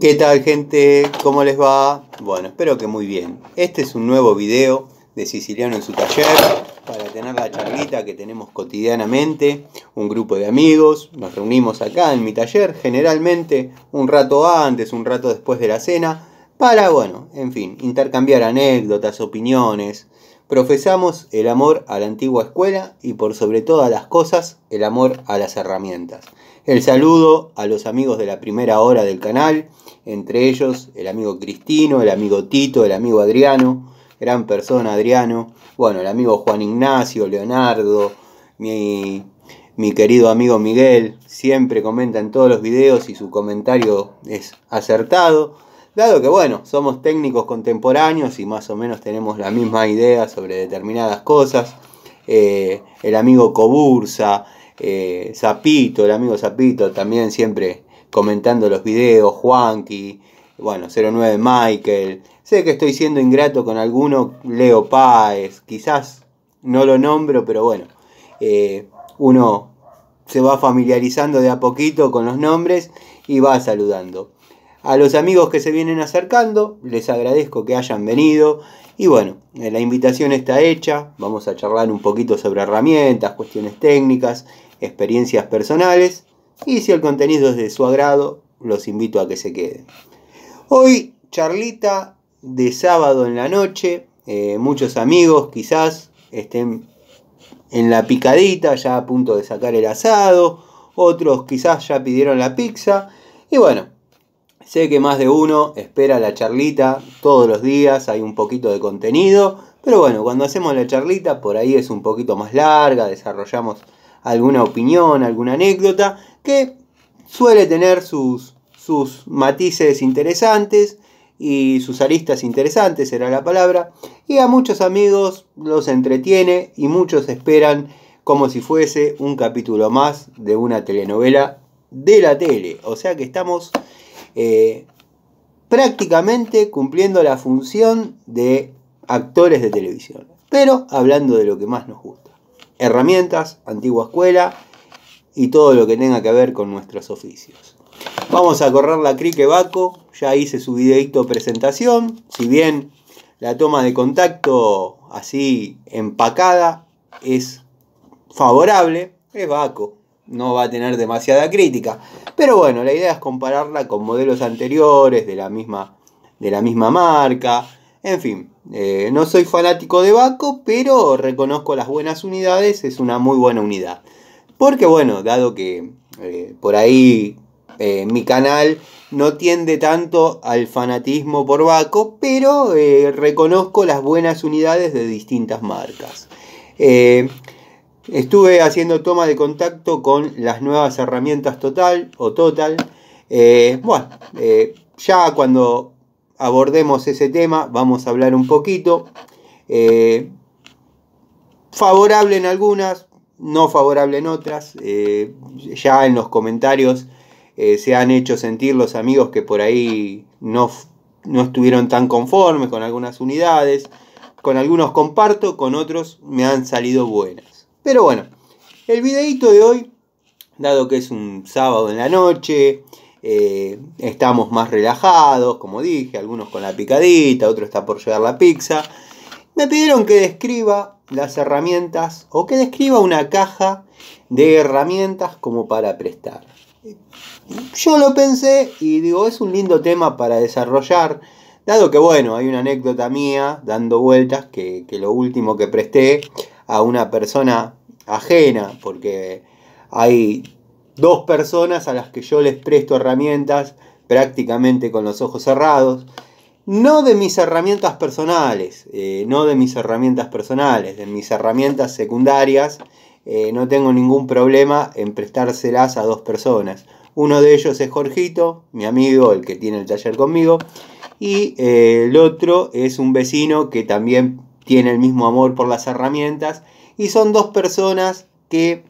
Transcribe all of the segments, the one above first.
¿Qué tal gente? ¿Cómo les va? Bueno, espero que muy bien. Este es un nuevo video de Siciliano en su taller para tener la charlita que tenemos cotidianamente. Un grupo de amigos, nos reunimos acá en mi taller, generalmente un rato antes, un rato después de la cena, para, bueno, en fin, intercambiar anécdotas, opiniones. Profesamos el amor a la antigua escuela y por sobre todas las cosas, el amor a las herramientas. El saludo a los amigos de la primera hora del canal, entre ellos el amigo Cristino, el amigo Tito, el amigo Adriano, gran persona Adriano, bueno, el amigo Juan Ignacio, Leonardo, mi, querido amigo Miguel, siempre comenta en todos los videos y su comentario es acertado, dado que bueno, somos técnicos contemporáneos y más o menos tenemos la misma idea sobre determinadas cosas. Eh, el amigo Cobursa, eh, Zapito, el amigo Zapito, también siempre comentando los videos, Juanqui, bueno, 09 Michael. Sé que estoy siendo ingrato con alguno, Leo Páez, quizás no lo nombro, pero bueno, eh, uno se va familiarizando de a poquito con los nombres y va saludando. A los amigos que se vienen acercando, les agradezco que hayan venido. Y bueno, eh, la invitación está hecha, vamos a charlar un poquito sobre herramientas, cuestiones técnicas, experiencias personales y si el contenido es de su agrado, los invito a que se queden. Hoy, charlita de sábado en la noche, eh, muchos amigos quizás estén en la picadita, ya a punto de sacar el asado, otros quizás ya pidieron la pizza y bueno, Sé que más de uno espera la charlita todos los días, hay un poquito de contenido, pero bueno, cuando hacemos la charlita por ahí es un poquito más larga, desarrollamos alguna opinión, alguna anécdota, que suele tener sus, sus matices interesantes y sus aristas interesantes, será la palabra, y a muchos amigos los entretiene y muchos esperan como si fuese un capítulo más de una telenovela de la tele. O sea que estamos eh, prácticamente cumpliendo la función de actores de televisión, pero hablando de lo que más nos gusta herramientas, antigua escuela y todo lo que tenga que ver con nuestros oficios. Vamos a correr la crique Baco, ya hice su videito presentación, si bien la toma de contacto así empacada es favorable, es Baco, no va a tener demasiada crítica, pero bueno, la idea es compararla con modelos anteriores de la misma, de la misma marca, en fin, eh, no soy fanático de Baco, pero reconozco las buenas unidades, es una muy buena unidad. Porque bueno, dado que eh, por ahí eh, mi canal no tiende tanto al fanatismo por Baco, pero reconozco las buenas unidades de distintas marcas. estuve haciendo toma de contacto con las nuevas herramientas Total o Total. bueno, ya cuando abordemos ese tema, vamos a hablar un poquito. Eh, favorable en algunas, no favorable en otras. Eh, ya en los comentarios eh, se han hecho sentir los amigos que por ahí no, no estuvieron tan conformes con algunas unidades. Con algunos comparto, con otros me han salido buenas. Pero bueno, el videito de hoy, dado que es un sábado en la noche, eh, estamos más relajados, como dije, algunos con la picadita, otro está por llegar la pizza. Me pidieron que describa las herramientas o que describa una caja de herramientas como para prestar. Yo lo pensé y digo, es un lindo tema para desarrollar, dado que bueno, hay una anécdota mía dando vueltas que, que lo último que presté a una persona ajena, porque hay dos personas a las que yo les presto herramientas prácticamente con los ojos cerrados. No de mis herramientas personales, eh, no de mis herramientas personales, de mis herramientas secundarias, eh, no tengo ningún problema en prestárselas a dos personas. Uno de ellos es Jorgito, mi amigo, el que tiene el taller conmigo, y eh, el otro es un vecino que también tiene el mismo amor por las herramientas, y son dos personas que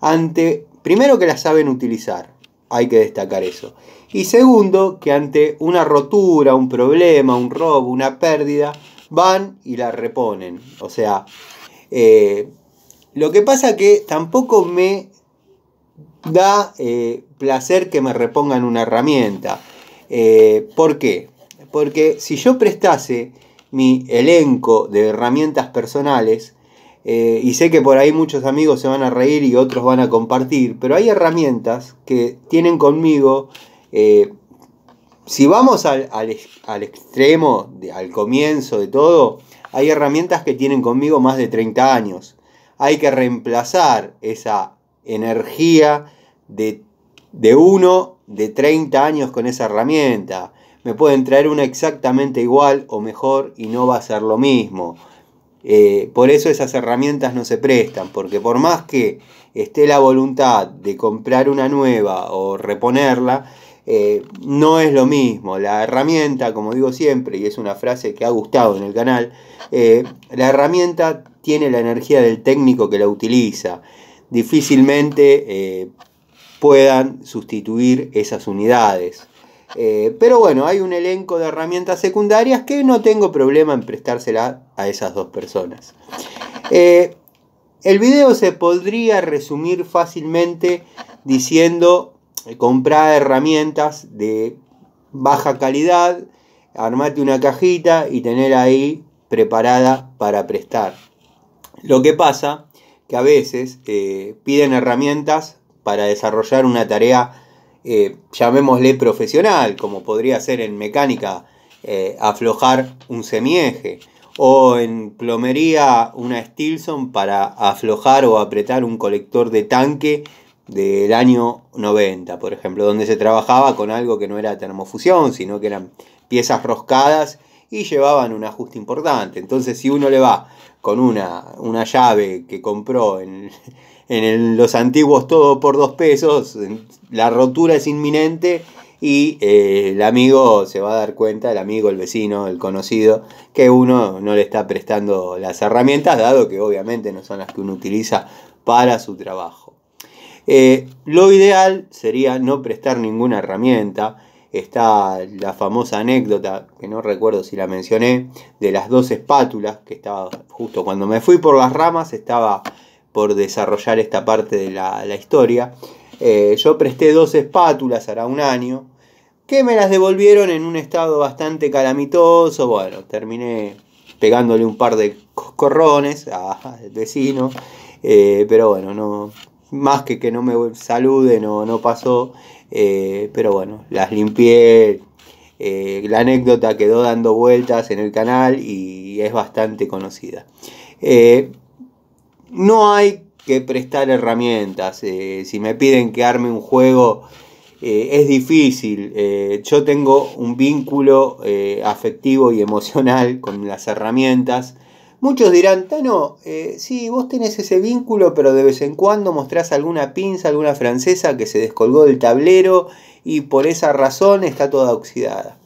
ante primero que la saben utilizar, hay que destacar eso. Y segundo, que ante una rotura, un problema, un robo, una pérdida, van y la reponen. O sea, eh, lo que pasa que tampoco me da eh, placer que me repongan una herramienta. Eh, ¿Por qué? Porque si yo prestase mi elenco de herramientas personales, eh, y sé que por ahí muchos amigos se van a reír y otros van a compartir, pero hay herramientas que tienen conmigo. Eh, si vamos al, extremo, al comienzo de todo, hay herramientas que tienen conmigo más de 30 años. Hay que reemplazar esa energía de, de uno de 30 años con esa herramienta. Me pueden traer una exactamente igual o mejor y no va a ser lo mismo. Eh, por eso esas herramientas no se prestan, porque por más que esté la voluntad de comprar una nueva o reponerla, eh, no es lo mismo. La herramienta, como digo siempre, y es una frase que ha gustado en el canal, eh, la herramienta tiene la energía del técnico que la utiliza. Difícilmente puedan sustituir esas unidades. Eh, pero bueno, hay un elenco de herramientas secundarias que no tengo problema en prestársela a esas dos personas. Eh, el video se podría resumir fácilmente diciendo, eh, comprar herramientas de baja calidad, armate una cajita y tener ahí preparada para prestar. Lo que pasa que a veces piden herramientas para desarrollar una tarea eh, llamémosle profesional, como podría ser en mecánica eh, aflojar un semieje, o en plomería una Stilson para aflojar o apretar un colector de tanque del año 90, por ejemplo, donde se trabajaba con algo que no era termofusión, sino que eran piezas roscadas y llevaban un ajuste importante. Entonces, si uno le va con una, llave que compró en, los antiguos todo por dos pesos, la rotura es inminente y eh, el amigo se va a dar cuenta, el amigo, el vecino, el conocido, que uno no le está prestando las herramientas, dado que obviamente no son las que uno utiliza para su trabajo. Eh, lo ideal sería no prestar ninguna herramienta, está la famosa anécdota, que no recuerdo si la mencioné, de las dos espátulas, que estaba justo cuando me fui por las ramas, estaba por desarrollar esta parte de la, historia. Eh, yo presté dos espátulas, hará un año, que me las devolvieron en un estado bastante calamitoso. Bueno, terminé pegándole un par de corrones al vecino, eh, pero bueno, no, más que que no me salude, no, no pasó. Eh, pero bueno, las limpié. Eh, la anécdota quedó dando vueltas en el canal y es bastante conocida. Eh, no hay que prestar herramientas. si me piden que arme un juego, es difícil. yo tengo un vínculo afectivo y emocional con las herramientas. Muchos dirán, Tano, eh, sí, vos tenés ese vínculo, pero de vez en cuando mostrás alguna pinza, alguna francesa que se descolgó del tablero y por esa razón está toda oxidada.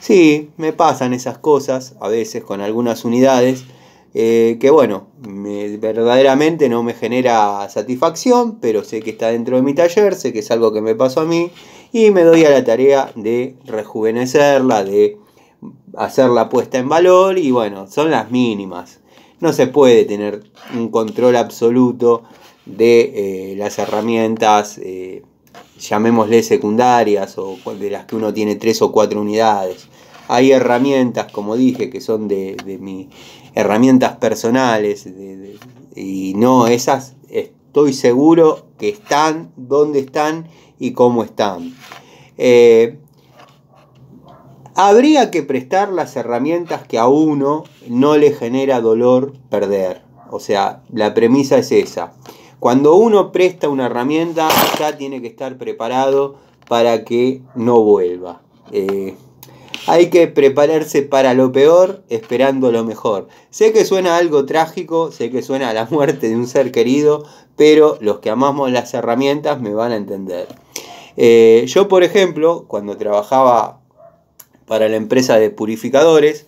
Sí, me pasan esas cosas, a veces con algunas unidades, eh, que bueno, verdaderamente no me genera satisfacción, pero sé que está dentro de mi taller, sé que es algo que me pasó a mí y me doy a la tarea de rejuvenecerla, de hacerla puesta en valor y bueno, son las mínimas no se puede tener un control absoluto de eh, las herramientas, eh, llamémosle secundarias, o de las que uno tiene tres o cuatro unidades. Hay herramientas, como dije, que son de, mis herramientas personales, y no, esas estoy seguro que están, dónde están y cómo están. Eh, habría que prestar las herramientas que a uno no le genera dolor perder. O sea, la premisa es esa. Cuando uno presta una herramienta, ya tiene que estar preparado para que no vuelva. Eh, hay que prepararse para lo peor esperando lo mejor. Sé que suena algo trágico, sé que suena a la muerte de un ser querido, pero los que amamos las herramientas me van a entender. Eh, yo, por ejemplo, cuando trabajaba para la empresa de purificadores,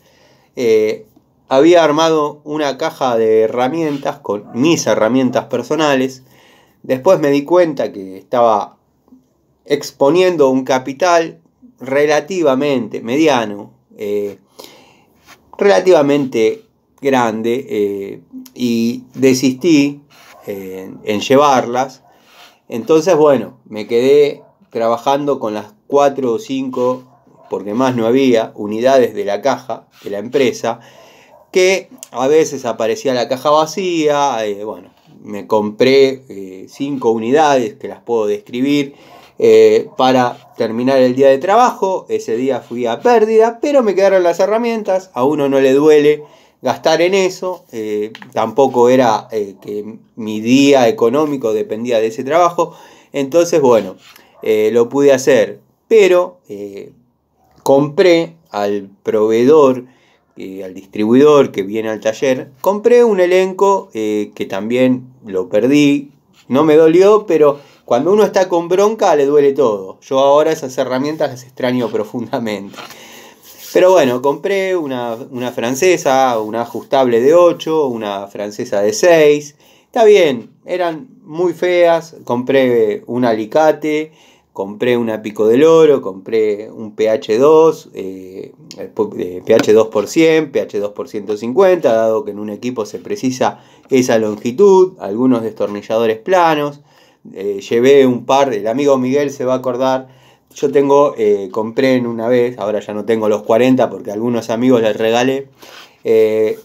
eh, había armado una caja de herramientas con mis herramientas personales. Después me di cuenta que estaba exponiendo un capital relativamente mediano, eh, relativamente grande, eh, y desistí en llevarlas. Entonces, bueno, me quedé trabajando con las cuatro o cinco porque más no había, unidades de la caja de la empresa, que a veces aparecía la caja vacía, eh, bueno, me compré eh, cinco unidades que las puedo describir eh, para terminar el día de trabajo, ese día fui a pérdida, pero me quedaron las herramientas, a uno no le duele gastar en eso, tampoco era que mi día económico dependía de ese trabajo, entonces bueno, lo pude hacer, pero compré al proveedor, y eh, al distribuidor que viene al taller, compré un elenco eh, que también lo perdí, no me dolió, pero cuando uno está con bronca le duele todo. Yo ahora esas herramientas las extraño profundamente. Pero bueno, compré una, una francesa, una ajustable de 8, una francesa de 6. Está bien, eran muy feas, compré un alicate, compré una Pico del Oro, compré un PH2, eh, eh, PH2 eh, por 100, PH2 por 150, dado que en un equipo se precisa esa longitud, algunos destornilladores planos, llevé un par, el amigo Miguel se va a acordar, yo tengo, compré en una vez, ahora ya no tengo los 40 porque algunos amigos les regalé,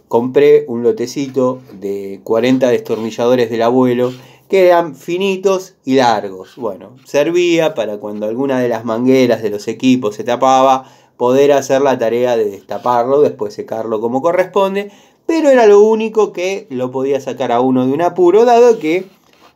compré un lotecito de 40 destornilladores del abuelo que eran finitos y largos. Bueno, servía para cuando alguna de las mangueras de los equipos se tapaba, poder hacer la tarea de destaparlo, después secarlo como corresponde, pero era lo único que lo podía sacar a uno de un apuro, dado que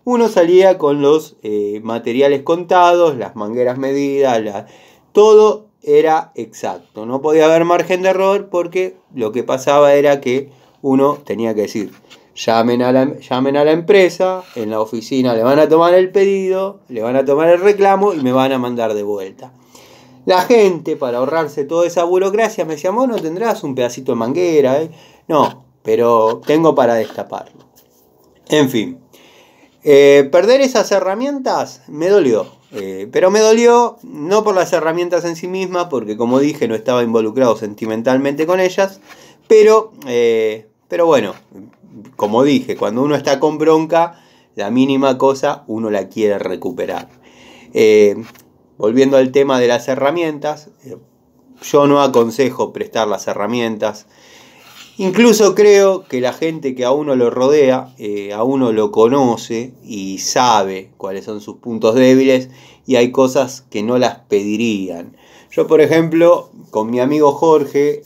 uno salía con los eh, materiales contados, las mangueras medidas, todo era exacto, no podía haber margen de error porque lo que pasaba era que uno tenía que decir, llamen a, la, empresa, en la oficina le van a tomar el pedido, le van a tomar el reclamo y me van a mandar de vuelta. La gente, para ahorrarse toda esa burocracia, me llamó, no tendrás un pedacito de manguera, ¿eh?". no, pero tengo para destaparlo. En fin, eh, perder esas herramientas me dolió, eh, pero me dolió no por las herramientas en sí mismas, porque como dije no estaba involucrado sentimentalmente con ellas, pero, pero bueno, como dije, cuando uno está con bronca, la mínima cosa uno la quiere recuperar. Eh, volviendo al tema de las herramientas, eh, yo no aconsejo prestar las herramientas. Incluso creo que la gente que a uno lo rodea, eh, a uno lo conoce y sabe cuáles son sus puntos débiles y hay cosas que no las pedirían. Yo, por ejemplo, con mi amigo Jorge,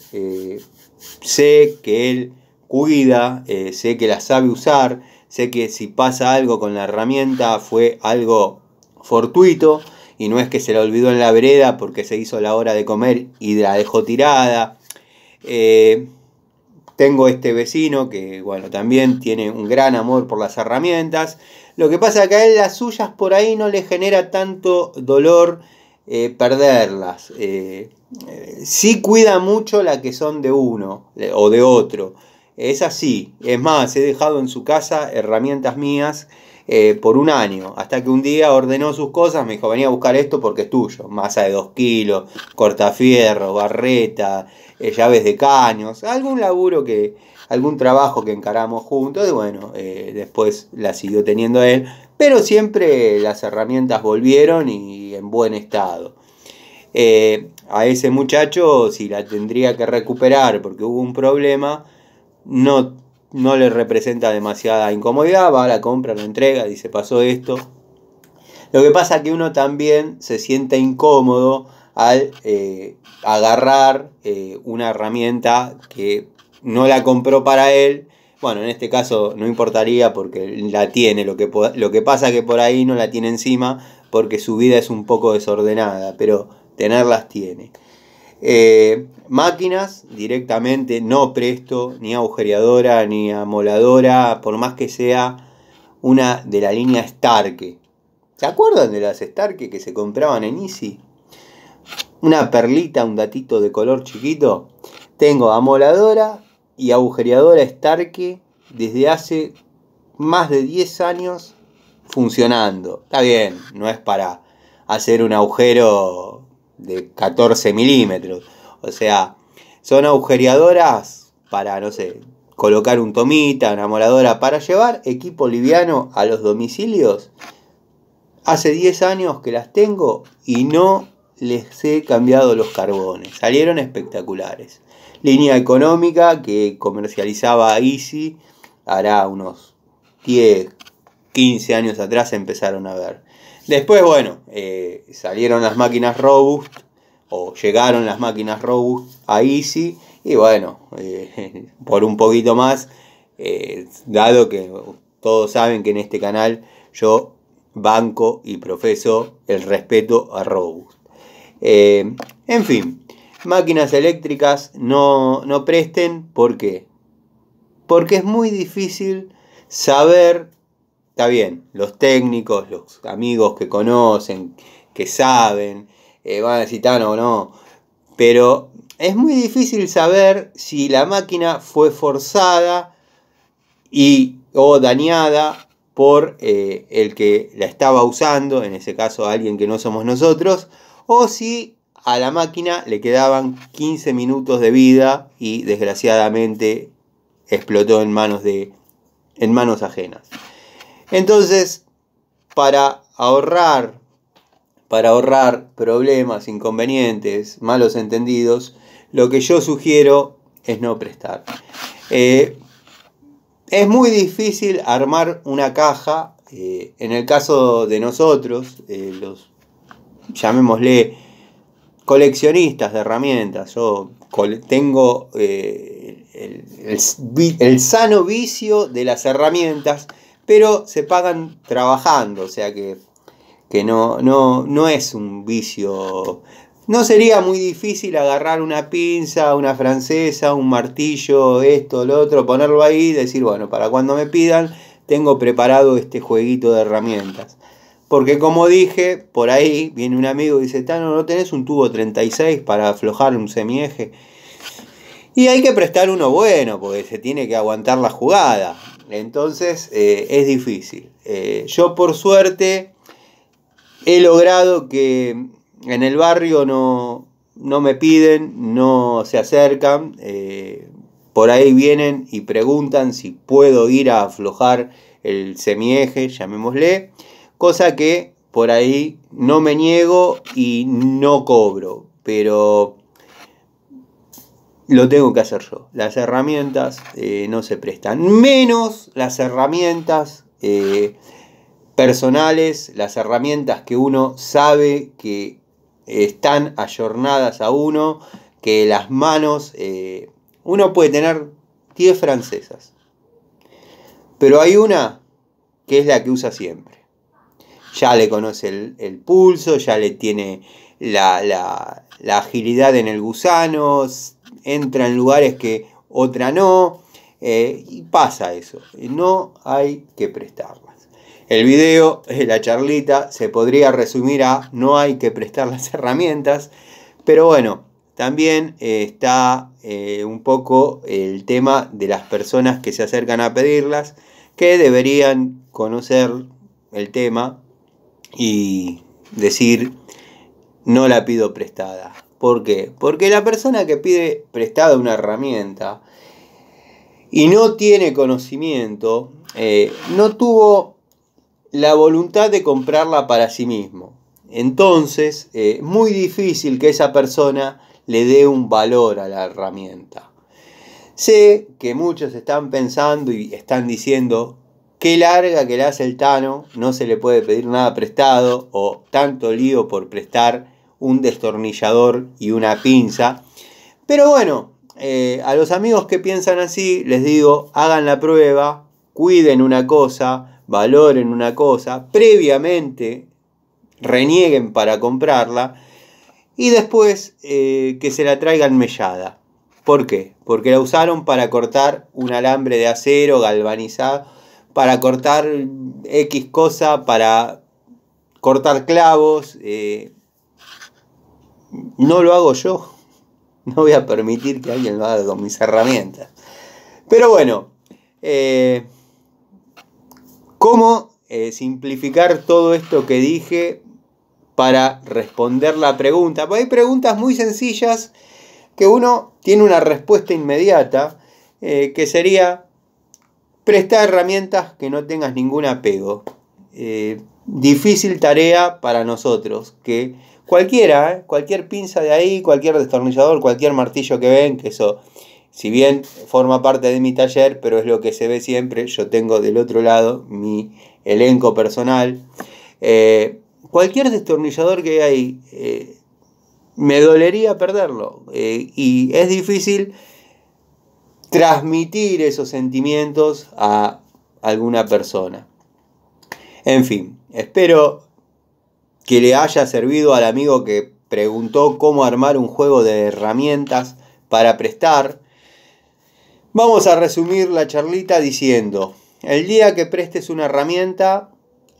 sé que él cuida, eh, sé que la sabe usar, sé que si pasa algo con la herramienta fue algo fortuito y no es que se la olvidó en la vereda porque se hizo la hora de comer y la dejó tirada. Eh, tengo este vecino que, bueno, también tiene un gran amor por las herramientas. Lo que pasa es que a él las suyas por ahí no le genera tanto dolor eh, perderlas. si sí cuida mucho la que son de uno o de otro. Es así. Es más, he dejado en su casa herramientas mías eh, por un año. Hasta que un día ordenó sus cosas, me dijo, venía a buscar esto porque es tuyo. Masa de 2 kilos, cortafierro, barreta, eh, llaves de caños, algún laburo que, algún trabajo que encaramos juntos. Y bueno, eh, después la siguió teniendo él. Pero siempre las herramientas volvieron y en buen estado. a ese muchacho, si la tendría que recuperar porque hubo un problema, no, no le representa demasiada incomodidad, va a la compra, lo entrega, dice pasó esto. Lo que pasa es que uno también se siente incómodo al eh, agarrar eh, una herramienta que no la compró para él. Bueno, en este caso no importaría porque la tiene. Lo que, lo que pasa es que por ahí no la tiene encima porque su vida es un poco desordenada, pero tenerlas tiene. Eh, máquinas directamente, no presto, ni agujereadora, ni amoladora, por más que sea una de la línea Starke. ¿Se acuerdan de las Starke que se compraban en Easy? Una perlita, un datito de color chiquito. Tengo amoladora y agujereadora Starke desde hace más de 10 años funcionando. Está bien, no es para hacer un agujero de 14 milímetros. O sea, son agujereadoras para, no sé, colocar un tomita, una moradora para llevar equipo liviano a los domicilios. Hace 10 años que las tengo y no les he cambiado los carbones. Salieron espectaculares. Línea económica que comercializaba Easy hará unos 10, 15 años atrás empezaron a ver. Después, bueno, eh, salieron las máquinas Robust, o llegaron las máquinas Robust a Easy, y bueno, eh, por un poquito más, eh, dado que todos saben que en este canal yo banco y profeso el respeto a Robust. en fin, máquinas eléctricas no, no presten, ¿por qué? Porque es muy difícil saber Está bien, los técnicos, los amigos que conocen, que saben, eh, van a decir o no, pero es muy difícil saber si la máquina fue forzada y o dañada por eh, el que la estaba usando, en ese caso alguien que no somos nosotros, o si a la máquina le quedaban 15 minutos de vida y desgraciadamente explotó en manos, de, en manos ajenas. Entonces, para ahorrar, para ahorrar problemas, inconvenientes, malos entendidos, lo que yo sugiero es no prestar. Eh, es muy difícil armar una caja, eh, en el caso de nosotros, eh, los llamémosle coleccionistas de herramientas, yo tengo el sano vicio de las herramientas, pero se pagan trabajando, o sea que, no, no, no es un vicio. No sería muy difícil agarrar una pinza, una francesa, un martillo, esto, lo otro, ponerlo ahí y decir, bueno, para cuando me pidan, tengo preparado este jueguito de herramientas. Porque como dije, por ahí viene un amigo y dice, Tano, ¿no tenés un tubo 36 para aflojar un semieje? Y hay que prestar uno bueno, porque se tiene que aguantar la jugada. Entonces eh, es difícil. Eh, yo por suerte he logrado que en el barrio no, me piden, no se acercan. Eh, por ahí vienen y preguntan si puedo ir a aflojar el semieje, llamémosle. Cosa que por ahí no me niego y no cobro. Pero lo tengo que hacer yo. Las herramientas eh, no se prestan, menos las herramientas eh, personales, las herramientas que uno sabe que están ayornadas a uno, que las manos, eh, uno puede tener 10 francesas, pero hay una que es la que usa siempre. Ya le conoce el, pulso, ya le tiene la, la agilidad en el gusano, entra en lugares que otra no, eh, y pasa eso, no hay que prestarlas. El video, la charlita, se podría resumir a no hay que prestar las herramientas, pero bueno, también eh, está eh, un poco el tema de las personas que se acercan a pedirlas, que deberían conocer el tema y decir, no la pido prestada. ¿Por qué? Porque la persona que pide prestada una herramienta y no tiene conocimiento, eh, no tuvo la voluntad de comprarla para sí mismo. Entonces, eh, es muy difícil que esa persona le dé un valor a la herramienta. Sé que muchos están pensando y están diciendo, qué larga que le hace el Tano, no se le puede pedir nada prestado o tanto lío por prestar un destornillador y una pinza. Pero bueno, eh, a los amigos que piensan así, les digo, hagan la prueba, cuiden una cosa, valoren una cosa, previamente renieguen para comprarla y después eh, que se la traigan mellada. ¿Por qué? Porque la usaron para cortar un alambre de acero galvanizado, para cortar X cosa, para cortar clavos. Eh, no lo hago yo. No voy a permitir que alguien lo haga con mis herramientas. Pero bueno, eh, ¿cómo eh, simplificar todo esto que dije para responder la pregunta? hay preguntas muy sencillas que uno tiene una respuesta inmediata, eh, que sería, Prestar herramientas que no tengas ningún apego. difícil tarea para nosotros, que Cualquiera, ¿eh? cualquier pinza de ahí, cualquier destornillador, cualquier martillo que ven, que eso, si bien forma parte de mi taller, pero es lo que se ve siempre, yo tengo del otro lado mi elenco personal. Eh, cualquier destornillador que hay, eh, me dolería perderlo. y es difícil transmitir esos sentimientos a alguna persona. En fin, espero que le haya servido al amigo que preguntó cómo armar un juego de herramientas para prestar. Vamos a resumir la charlita diciendo, el día que prestes una herramienta,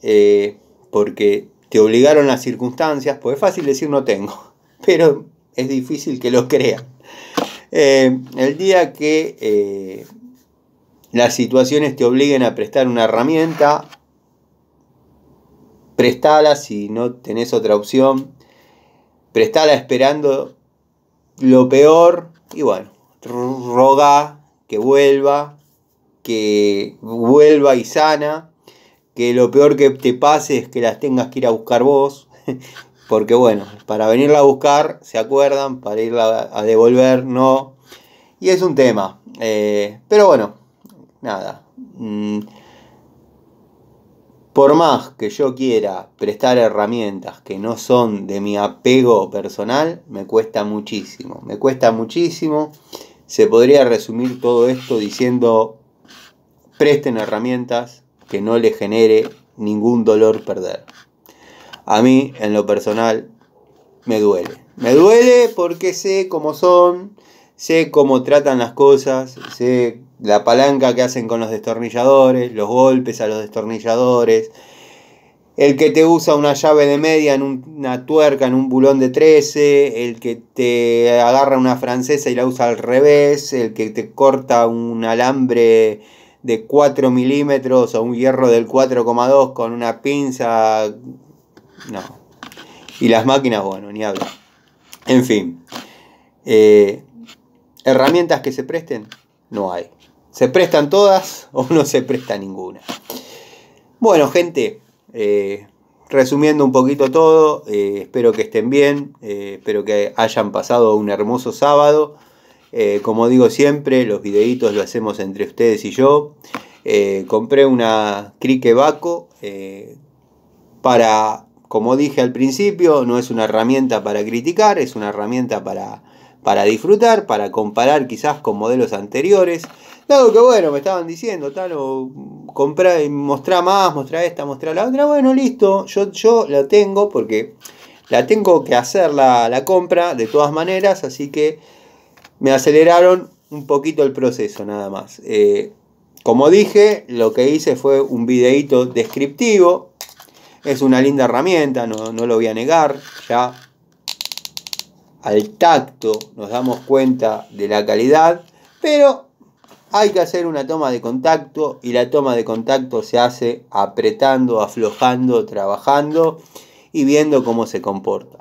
eh, porque te obligaron las circunstancias, pues es fácil decir no tengo, pero es difícil que lo crean. Eh, el día que eh, las situaciones te obliguen a prestar una herramienta, prestala si no tenés otra opción, prestala esperando lo peor y bueno, roga que vuelva, que vuelva y sana, que lo peor que te pase es que las tengas que ir a buscar vos, porque bueno, para venirla a buscar se acuerdan, para irla a devolver no, y es un tema, eh, pero bueno, nada. Mm, por más que yo quiera prestar herramientas que no son de mi apego personal, me cuesta muchísimo. Me cuesta muchísimo. Se podría resumir todo esto diciendo, presten herramientas que no le genere ningún dolor perder. A mí, en lo personal, me duele. Me duele porque sé cómo son, sé cómo tratan las cosas, sé la palanca que hacen con los destornilladores, los golpes a los destornilladores, el que te usa una llave de media en una tuerca, en un bulón de 13, el que te agarra una francesa y la usa al revés, el que te corta un alambre de 4 milímetros o un hierro del 4,2 con una pinza. No. Y las máquinas, bueno, ni hablo En fin. Eh, herramientas que se presten, no hay. ¿Se prestan todas o no se presta ninguna? Bueno, gente, eh, resumiendo un poquito todo, eh, espero que estén bien, eh, espero que hayan pasado un hermoso sábado. como digo siempre, los videitos lo hacemos entre ustedes y yo. compré una Crique Baco para, como dije al principio, no es una herramienta para criticar, es una herramienta para disfrutar, para comparar quizás con modelos anteriores. Dado que bueno, me estaban diciendo tal, o y mostrar más, mostrar esta, mostrar la otra, bueno, listo, yo, yo la tengo porque la tengo que hacer la, compra de todas maneras, así que me aceleraron un poquito el proceso nada más. Eh, como dije, lo que hice fue un videíto descriptivo, es una linda herramienta, no, no lo voy a negar, ya al tacto nos damos cuenta de la calidad, pero hay que hacer una toma de contacto y la toma de contacto se hace apretando, aflojando, trabajando y viendo cómo se comporta.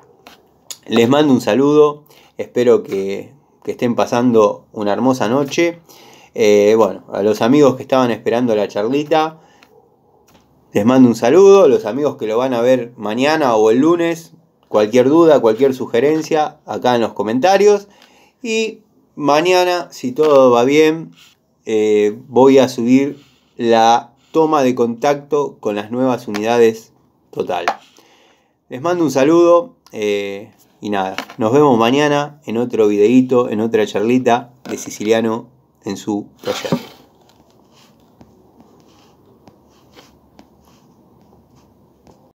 Les mando un saludo, espero que, estén pasando una hermosa noche. Eh, bueno, a los amigos que estaban esperando la charlita, les mando un saludo, los amigos que lo van a ver mañana o el lunes, cualquier duda, cualquier sugerencia, acá en los comentarios. Y mañana, si todo va bien, eh, voy a subir la toma de contacto con las nuevas unidades total. Les mando un saludo eh, y nada, nos vemos mañana en otro videíto, en otra charlita de Siciliano en su proyecto